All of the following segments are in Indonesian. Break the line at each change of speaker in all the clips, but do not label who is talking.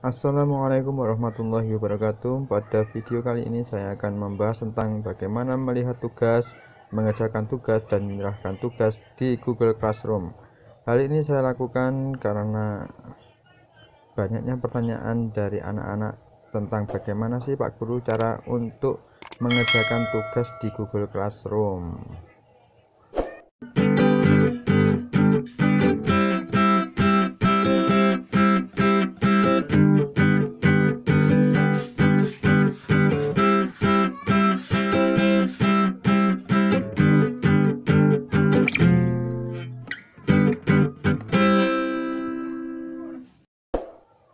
Assalamualaikum warahmatullahi wabarakatuh Pada video kali ini saya akan membahas tentang bagaimana melihat tugas, mengerjakan tugas, dan menyerahkan tugas di Google Classroom Hal ini saya lakukan karena banyaknya pertanyaan dari anak-anak tentang bagaimana sih Pak Guru cara untuk mengerjakan tugas di Google Classroom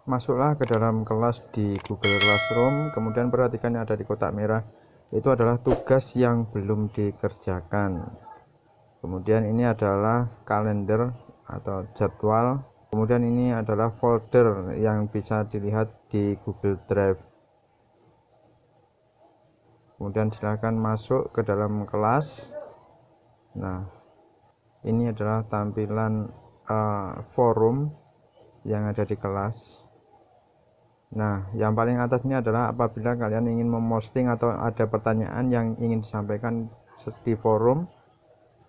masuklah ke dalam kelas di Google Classroom kemudian perhatikan yang ada di kotak merah itu adalah tugas yang belum dikerjakan kemudian ini adalah kalender atau jadwal kemudian ini adalah folder yang bisa dilihat di Google Drive kemudian silahkan masuk ke dalam kelas nah ini adalah tampilan uh, forum yang ada di kelas Nah, yang paling atas ini adalah apabila kalian ingin memposting atau ada pertanyaan yang ingin disampaikan di forum.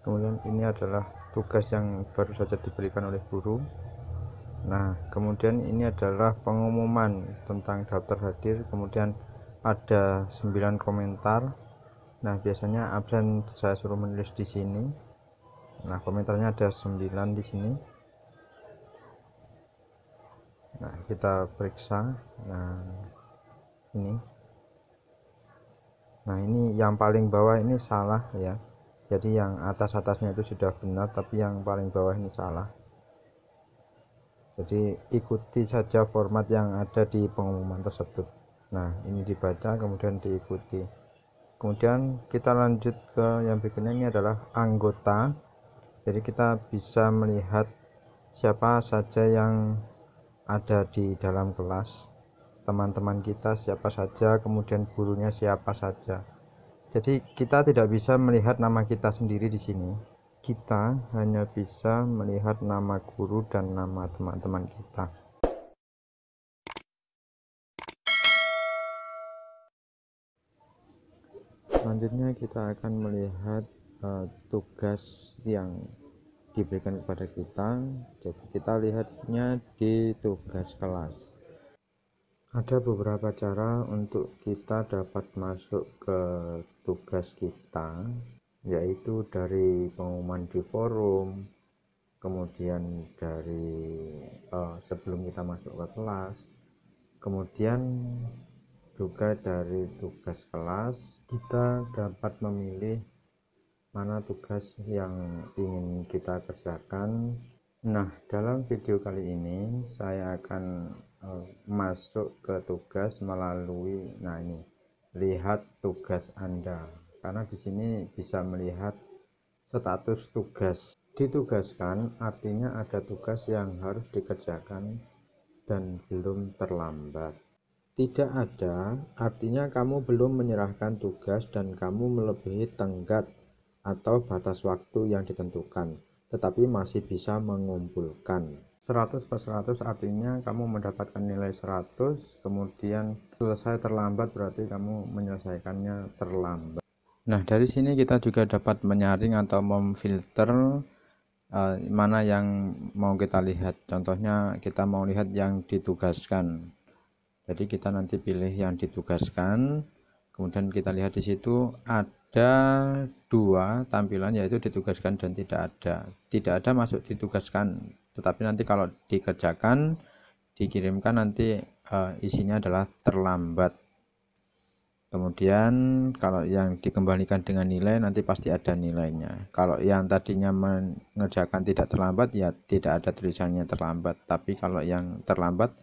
Kemudian ini adalah tugas yang baru saja diberikan oleh guru. Nah, kemudian ini adalah pengumuman tentang daftar hadir, kemudian ada 9 komentar. Nah, biasanya absen saya suruh menulis di sini. Nah, komentarnya ada 9 di sini nah kita periksa nah ini nah ini yang paling bawah ini salah ya jadi yang atas-atasnya itu sudah benar tapi yang paling bawah ini salah jadi ikuti saja format yang ada di pengumuman tersebut nah ini dibaca kemudian diikuti kemudian kita lanjut ke yang berikutnya ini adalah anggota jadi kita bisa melihat siapa saja yang ada di dalam kelas teman-teman kita siapa saja kemudian gurunya siapa saja jadi kita tidak bisa melihat nama kita sendiri di sini kita hanya bisa melihat nama guru dan nama teman-teman kita selanjutnya kita akan melihat uh, tugas yang diberikan kepada kita jadi kita lihatnya di tugas kelas ada beberapa cara untuk kita dapat masuk ke tugas kita yaitu dari pengumuman di forum kemudian dari uh, sebelum kita masuk ke kelas kemudian juga dari tugas kelas kita dapat memilih mana tugas yang ingin kita kerjakan nah dalam video kali ini saya akan eh, masuk ke tugas melalui nah ini lihat tugas Anda karena di sini bisa melihat status tugas ditugaskan artinya ada tugas yang harus dikerjakan dan belum terlambat. Tidak ada, artinya kamu belum menyerahkan tugas dan kamu melebihi tenggat atau batas waktu yang ditentukan, tetapi masih bisa mengumpulkan. 100 per 100 artinya kamu mendapatkan nilai 100, kemudian selesai terlambat berarti kamu menyelesaikannya terlambat. Nah, dari sini kita juga dapat menyaring atau memfilter uh, mana yang mau kita lihat. Contohnya kita mau lihat yang ditugaskan. Jadi kita nanti pilih yang ditugaskan, kemudian kita lihat di situ ada ada dua tampilan yaitu ditugaskan dan tidak ada. Tidak ada masuk ditugaskan, tetapi nanti kalau dikerjakan dikirimkan nanti uh, isinya adalah terlambat. Kemudian kalau yang dikembalikan dengan nilai nanti pasti ada nilainya. Kalau yang tadinya mengerjakan tidak terlambat ya tidak ada tulisannya terlambat, tapi kalau yang terlambat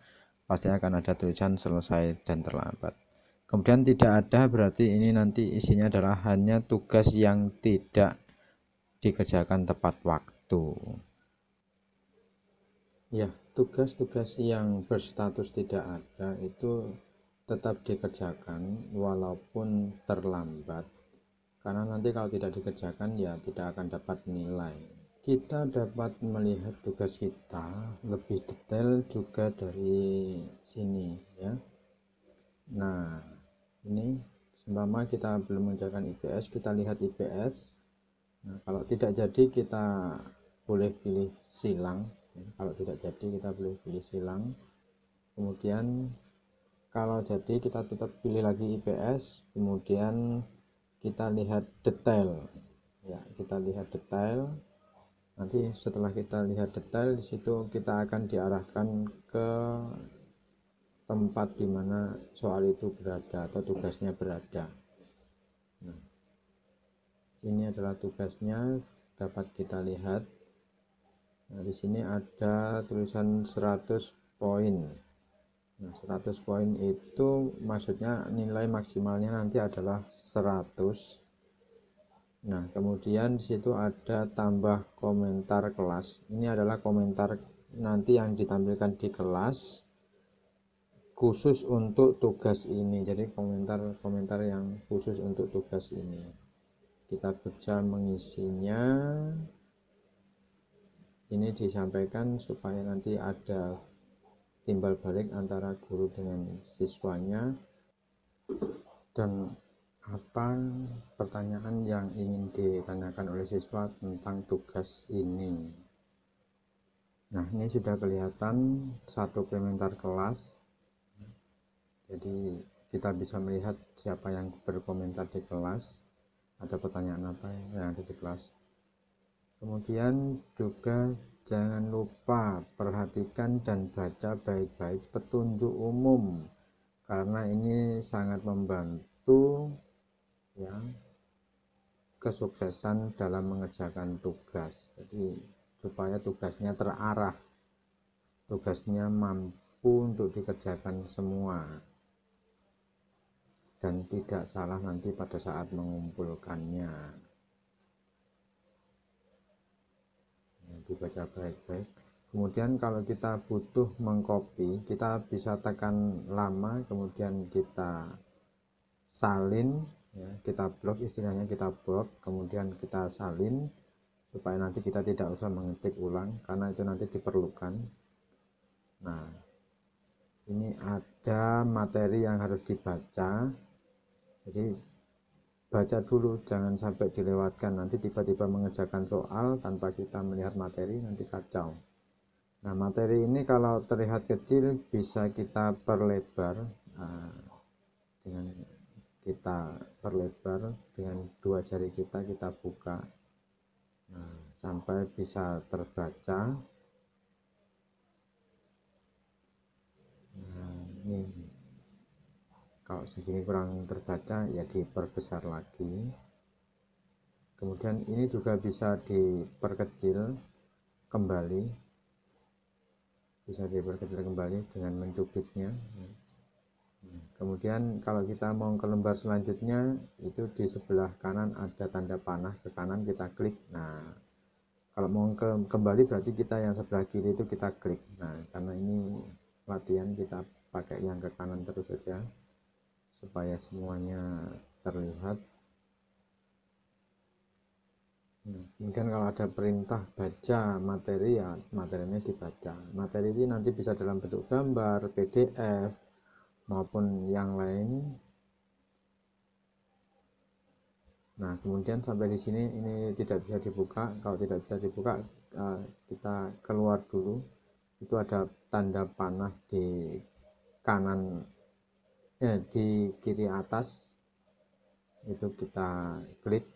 pasti akan ada tulisan selesai dan terlambat kemudian tidak ada berarti ini nanti isinya adalah hanya tugas yang tidak dikerjakan tepat waktu ya tugas-tugas yang berstatus tidak ada itu tetap dikerjakan walaupun terlambat karena nanti kalau tidak dikerjakan ya tidak akan dapat nilai kita dapat melihat tugas kita lebih detail juga dari sini ya nah ini seumpama kita belum menjalankan IPS kita lihat IPS nah, kalau tidak jadi kita boleh pilih silang kalau tidak jadi kita boleh pilih silang kemudian kalau jadi kita tetap pilih lagi IPS kemudian kita lihat detail ya kita lihat detail nanti setelah kita lihat detail di situ kita akan diarahkan ke tempat di mana soal itu berada atau tugasnya berada. Nah, ini adalah tugasnya dapat kita lihat. Nah, di sini ada tulisan 100 poin. Nah, 100 poin itu maksudnya nilai maksimalnya nanti adalah 100. Nah, kemudian di situ ada tambah komentar kelas. Ini adalah komentar nanti yang ditampilkan di kelas khusus untuk tugas ini jadi komentar-komentar yang khusus untuk tugas ini kita baca mengisinya ini disampaikan supaya nanti ada timbal balik antara guru dengan siswanya dan apa pertanyaan yang ingin ditanyakan oleh siswa tentang tugas ini nah ini sudah kelihatan satu komentar kelas jadi kita bisa melihat siapa yang berkomentar di kelas ada pertanyaan apa yang ada di kelas kemudian juga jangan lupa perhatikan dan baca baik-baik petunjuk umum karena ini sangat membantu ya kesuksesan dalam mengerjakan tugas jadi supaya tugasnya terarah tugasnya mampu untuk dikerjakan semua dan tidak salah nanti pada saat mengumpulkannya dibaca baik-baik kemudian kalau kita butuh mengcopy kita bisa tekan lama kemudian kita salin ya, kita blok istilahnya kita blok kemudian kita salin supaya nanti kita tidak usah mengetik ulang karena itu nanti diperlukan nah ini ada materi yang harus dibaca jadi baca dulu jangan sampai dilewatkan nanti tiba-tiba mengerjakan soal tanpa kita melihat materi nanti kacau nah materi ini kalau terlihat kecil bisa kita perlebar nah, dengan kita perlebar dengan dua jari kita kita buka nah, sampai bisa terbaca nah, ini kalau segini kurang terbaca ya diperbesar lagi kemudian ini juga bisa diperkecil kembali bisa diperkecil kembali dengan mencubitnya kemudian kalau kita mau ke lembar selanjutnya itu di sebelah kanan ada tanda panah ke kanan kita klik nah kalau mau ke kembali berarti kita yang sebelah kiri itu kita klik nah karena ini latihan kita pakai yang ke kanan terus saja supaya semuanya terlihat nah, hmm, kemudian kalau ada perintah baca materi ya materinya dibaca materi ini nanti bisa dalam bentuk gambar PDF maupun yang lain nah kemudian sampai di sini ini tidak bisa dibuka kalau tidak bisa dibuka eh, kita keluar dulu itu ada tanda panah di kanan ya di kiri atas itu kita klik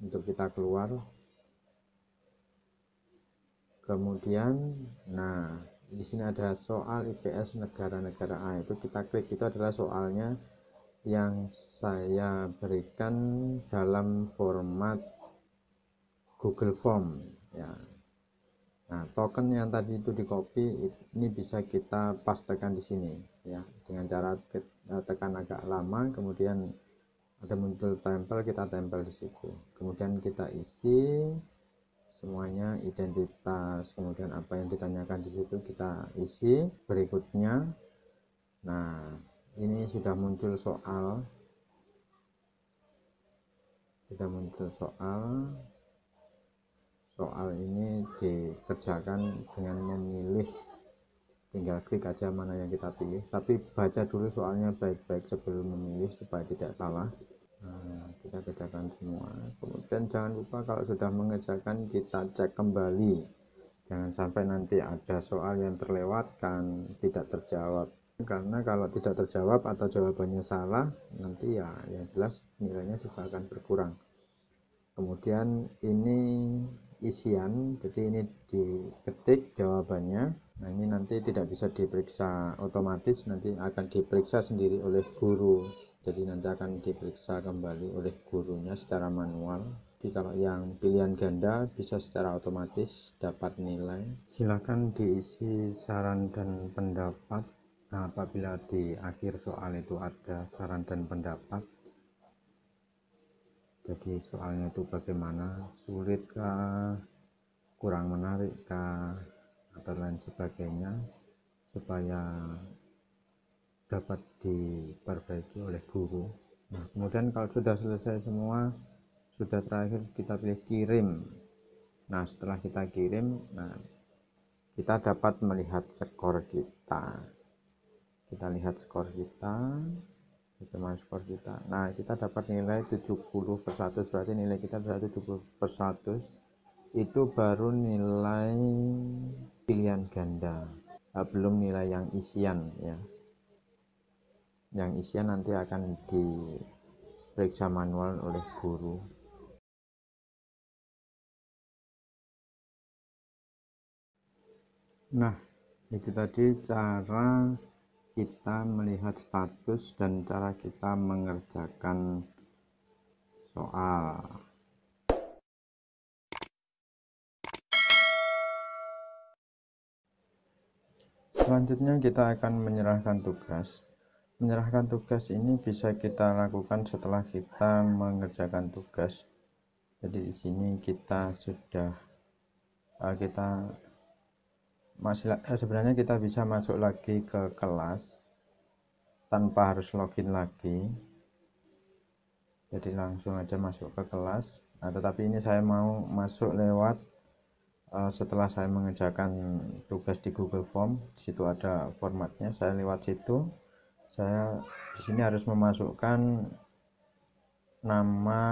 untuk kita keluar kemudian nah di sini ada soal IPS negara-negara A itu kita klik itu adalah soalnya yang saya berikan dalam format Google Form ya nah token yang tadi itu di copy ini bisa kita pastekan di sini ya dengan cara eh, tekan agak lama kemudian ada muncul tempel kita tempel di situ kemudian kita isi semuanya identitas kemudian apa yang ditanyakan di situ kita isi berikutnya nah ini sudah muncul soal sudah muncul soal soal ini dikerjakan dengan memilih tinggal klik aja mana yang kita pilih tapi baca dulu soalnya baik-baik sebelum memilih supaya tidak salah nah, kita bedakan semua kemudian jangan lupa kalau sudah mengerjakan kita cek kembali jangan sampai nanti ada soal yang terlewatkan tidak terjawab karena kalau tidak terjawab atau jawabannya salah nanti ya yang jelas nilainya juga akan berkurang kemudian ini isian jadi ini diketik jawabannya nah ini nanti tidak bisa diperiksa otomatis nanti akan diperiksa sendiri oleh guru jadi nanti akan diperiksa kembali oleh gurunya secara manual jadi kalau yang pilihan ganda bisa secara otomatis dapat nilai silakan diisi saran dan pendapat nah, apabila di akhir soal itu ada saran dan pendapat jadi soalnya itu bagaimana sulit kah kurang menarik kah atau lain sebagainya supaya dapat diperbaiki oleh guru nah kemudian kalau sudah selesai semua sudah terakhir kita pilih kirim nah setelah kita kirim nah kita dapat melihat skor kita kita lihat skor kita 500 skor kita. nah kita dapat nilai 70 per 100 berarti nilai kita adalah 70 per 100 itu baru nilai pilihan ganda nah, belum nilai yang isian ya yang isian nanti akan diperiksa manual oleh guru nah itu tadi cara kita melihat status dan cara kita mengerjakan soal. Selanjutnya kita akan menyerahkan tugas. Menyerahkan tugas ini bisa kita lakukan setelah kita mengerjakan tugas. Jadi di sini kita sudah eh, kita masih eh, sebenarnya kita bisa masuk lagi ke kelas tanpa harus login lagi jadi langsung aja masuk ke kelas nah tetapi ini saya mau masuk lewat uh, setelah saya mengerjakan tugas di Google Form situ ada formatnya saya lewat situ saya di sini harus memasukkan nama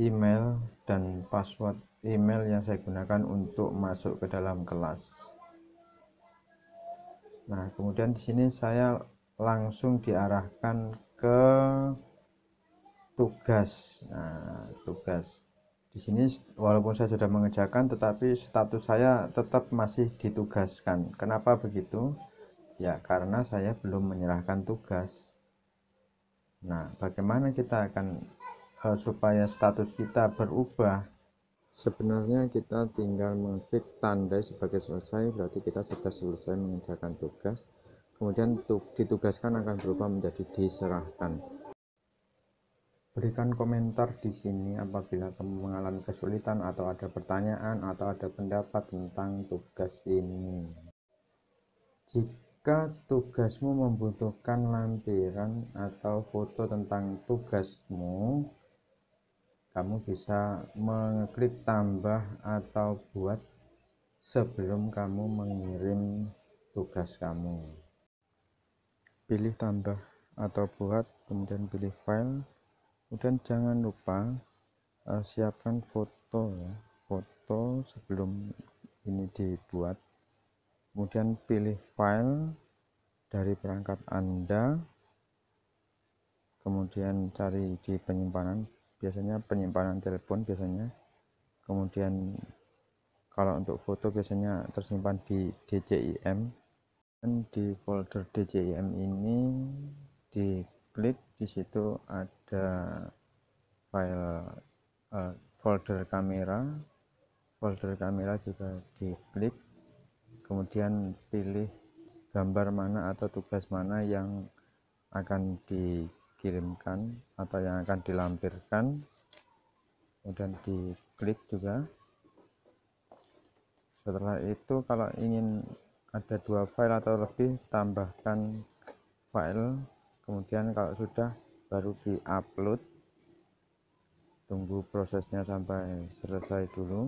email dan password email yang saya gunakan untuk masuk ke dalam kelas. Nah, kemudian di sini saya langsung diarahkan ke tugas. Nah, tugas. Di sini walaupun saya sudah mengerjakan tetapi status saya tetap masih ditugaskan. Kenapa begitu? Ya, karena saya belum menyerahkan tugas. Nah, bagaimana kita akan eh, supaya status kita berubah? Sebenarnya kita tinggal mengklik tanda sebagai selesai, berarti kita sudah selesai mengerjakan tugas. Kemudian ditugaskan akan berubah menjadi diserahkan. Berikan komentar di sini apabila kamu mengalami kesulitan atau ada pertanyaan atau ada pendapat tentang tugas ini. Jika tugasmu membutuhkan lampiran atau foto tentang tugasmu, kamu bisa mengklik tambah atau buat sebelum kamu mengirim tugas kamu pilih tambah atau buat kemudian pilih file kemudian jangan lupa uh, siapkan foto ya foto sebelum ini dibuat kemudian pilih file dari perangkat Anda kemudian cari di penyimpanan biasanya penyimpanan telepon biasanya kemudian kalau untuk foto biasanya tersimpan di DCIM dan di folder DCIM ini di klik di situ ada file uh, folder kamera folder kamera juga di klik kemudian pilih gambar mana atau tugas mana yang akan di dikirimkan atau yang akan dilampirkan kemudian diklik juga setelah itu kalau ingin ada dua file atau lebih tambahkan file kemudian kalau sudah baru di upload tunggu prosesnya sampai selesai dulu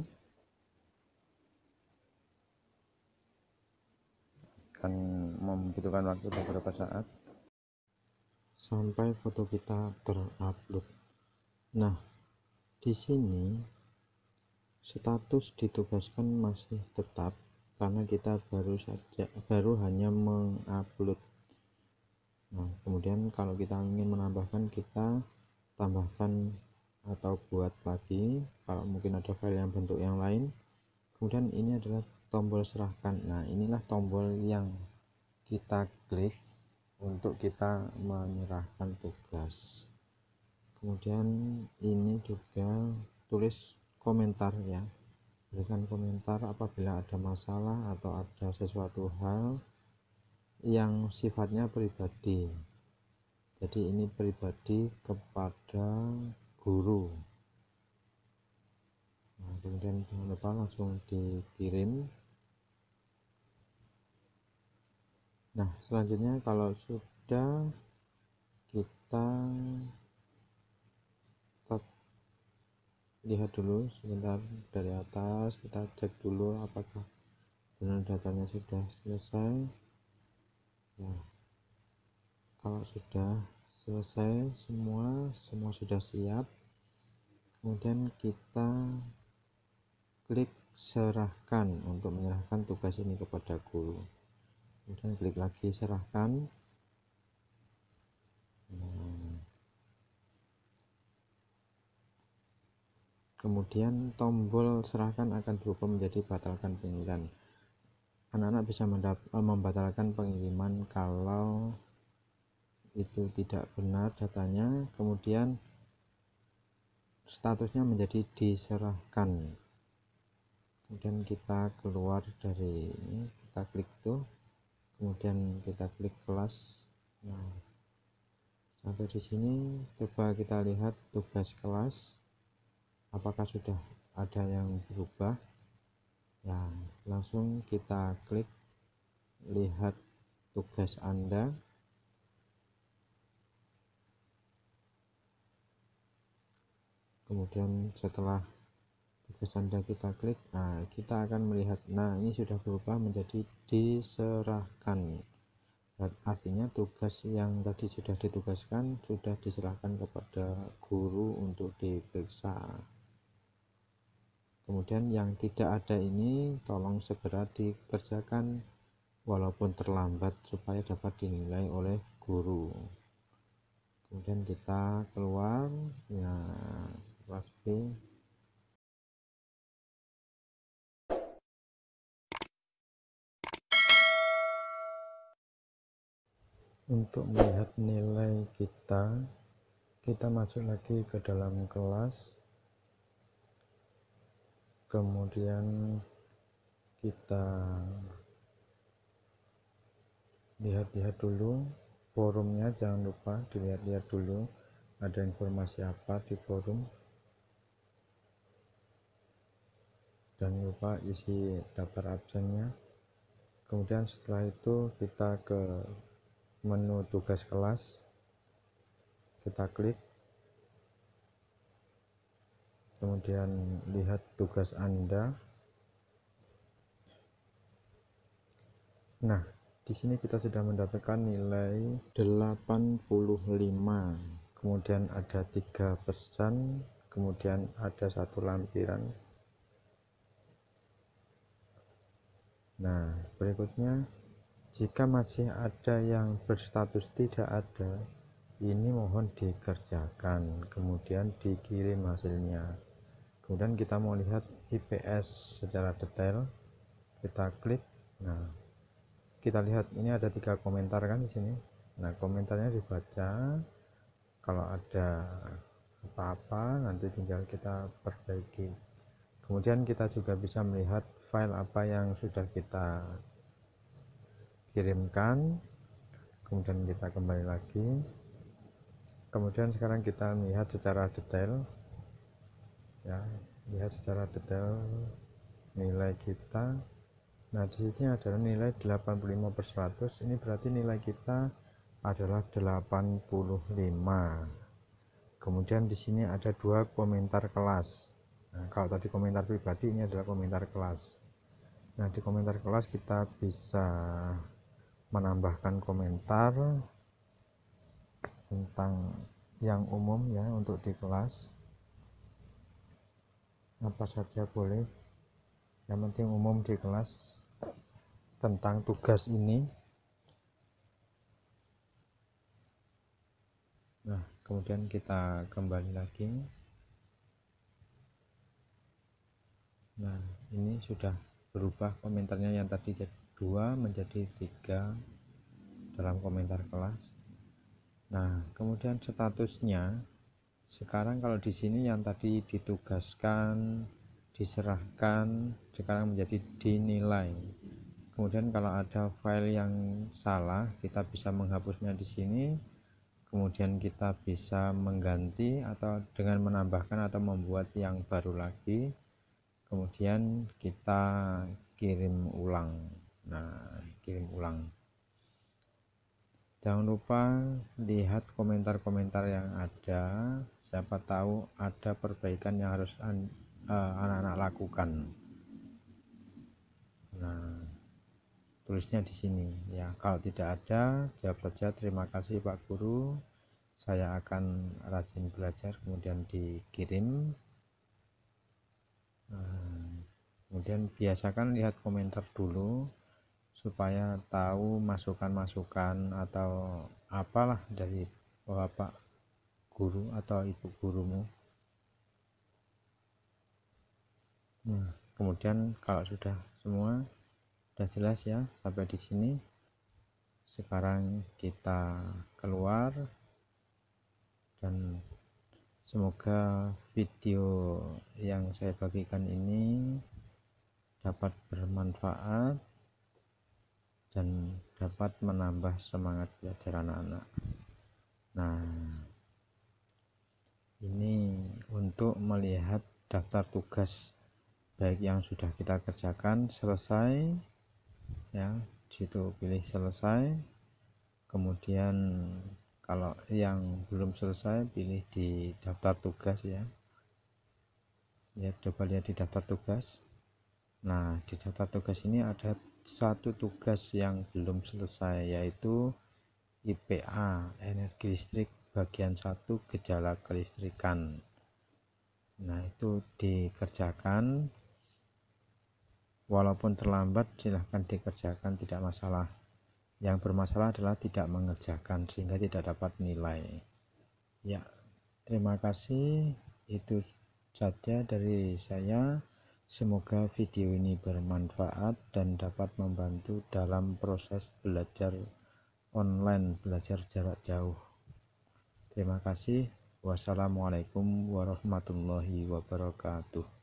akan membutuhkan waktu beberapa saat sampai foto kita terupload. Nah, di sini status ditugaskan masih tetap karena kita baru saja baru hanya mengupload. Nah, kemudian kalau kita ingin menambahkan kita tambahkan atau buat lagi kalau mungkin ada file yang bentuk yang lain. Kemudian ini adalah tombol serahkan. Nah, inilah tombol yang kita klik untuk kita menyerahkan tugas kemudian ini juga tulis komentar ya berikan komentar apabila ada masalah atau ada sesuatu hal yang sifatnya pribadi jadi ini pribadi kepada guru nah, kemudian jangan lupa langsung dikirim nah selanjutnya kalau sudah kita lihat dulu sebentar dari atas kita cek dulu apakah benar datanya sudah selesai nah kalau sudah selesai semua semua sudah siap kemudian kita klik serahkan untuk menyerahkan tugas ini kepada guru kemudian klik lagi serahkan kemudian tombol serahkan akan berubah menjadi batalkan pengiriman anak-anak bisa eh, membatalkan pengiriman kalau itu tidak benar datanya kemudian statusnya menjadi diserahkan kemudian kita keluar dari ini kita klik tuh kemudian kita klik kelas nah sampai di sini coba kita lihat tugas kelas apakah sudah ada yang berubah ya langsung kita klik lihat tugas anda kemudian setelah anda kita klik nah kita akan melihat nah ini sudah berubah menjadi diserahkan artinya tugas yang tadi sudah ditugaskan sudah diserahkan kepada guru untuk diperiksa kemudian yang tidak ada ini tolong segera dikerjakan walaupun terlambat supaya dapat dinilai oleh guru kemudian kita keluar ya pasti. untuk melihat nilai kita kita masuk lagi ke dalam kelas kemudian kita lihat-lihat dulu forumnya jangan lupa dilihat-lihat dulu ada informasi apa di forum jangan lupa isi daftar absennya kemudian setelah itu kita ke menu tugas kelas kita klik kemudian lihat tugas Anda nah di sini kita sudah mendapatkan nilai 85 kemudian ada tiga pesan kemudian ada satu lampiran nah berikutnya jika masih ada yang berstatus tidak ada, ini mohon dikerjakan, kemudian dikirim hasilnya. Kemudian kita mau lihat IPS secara detail. Kita klik. Nah, kita lihat ini ada tiga komentar kan di sini. Nah, komentarnya dibaca. Kalau ada apa-apa, nanti tinggal kita perbaiki. Kemudian kita juga bisa melihat file apa yang sudah kita kirimkan kemudian kita kembali lagi kemudian sekarang kita lihat secara detail ya lihat secara detail nilai kita nah di sini adalah nilai 85 per 100 ini berarti nilai kita adalah 85 kemudian di sini ada dua komentar kelas nah, kalau tadi komentar pribadi ini adalah komentar kelas nah di komentar kelas kita bisa menambahkan komentar tentang yang umum ya untuk di kelas apa saja boleh yang penting umum di kelas tentang tugas ini nah kemudian kita kembali lagi nah ini sudah berubah komentarnya yang tadi jadi 2 menjadi 3 dalam komentar kelas nah kemudian statusnya sekarang kalau di sini yang tadi ditugaskan diserahkan sekarang menjadi dinilai kemudian kalau ada file yang salah kita bisa menghapusnya di sini kemudian kita bisa mengganti atau dengan menambahkan atau membuat yang baru lagi kemudian kita kirim ulang nah kirim ulang jangan lupa lihat komentar-komentar yang ada siapa tahu ada perbaikan yang harus eh, anak-anak uh, lakukan nah tulisnya di sini ya kalau tidak ada jawab saja terima kasih Pak Guru saya akan rajin belajar kemudian dikirim nah, kemudian biasakan lihat komentar dulu supaya tahu masukan-masukan atau apalah dari bapak oh, guru atau ibu gurumu nah, kemudian kalau sudah semua sudah jelas ya sampai di sini sekarang kita keluar dan semoga video yang saya bagikan ini dapat bermanfaat dan dapat menambah semangat belajar anak-anak. Nah, ini untuk melihat daftar tugas baik yang sudah kita kerjakan selesai ya, situ pilih selesai. Kemudian kalau yang belum selesai pilih di daftar tugas ya. Ya, coba lihat di daftar tugas. Nah, di daftar tugas ini ada satu tugas yang belum selesai yaitu IPA energi listrik bagian satu gejala kelistrikan nah itu dikerjakan walaupun terlambat silahkan dikerjakan tidak masalah yang bermasalah adalah tidak mengerjakan sehingga tidak dapat nilai ya terima kasih itu saja dari saya Semoga video ini bermanfaat dan dapat membantu dalam proses belajar online, belajar jarak jauh. Terima kasih. Wassalamualaikum warahmatullahi wabarakatuh.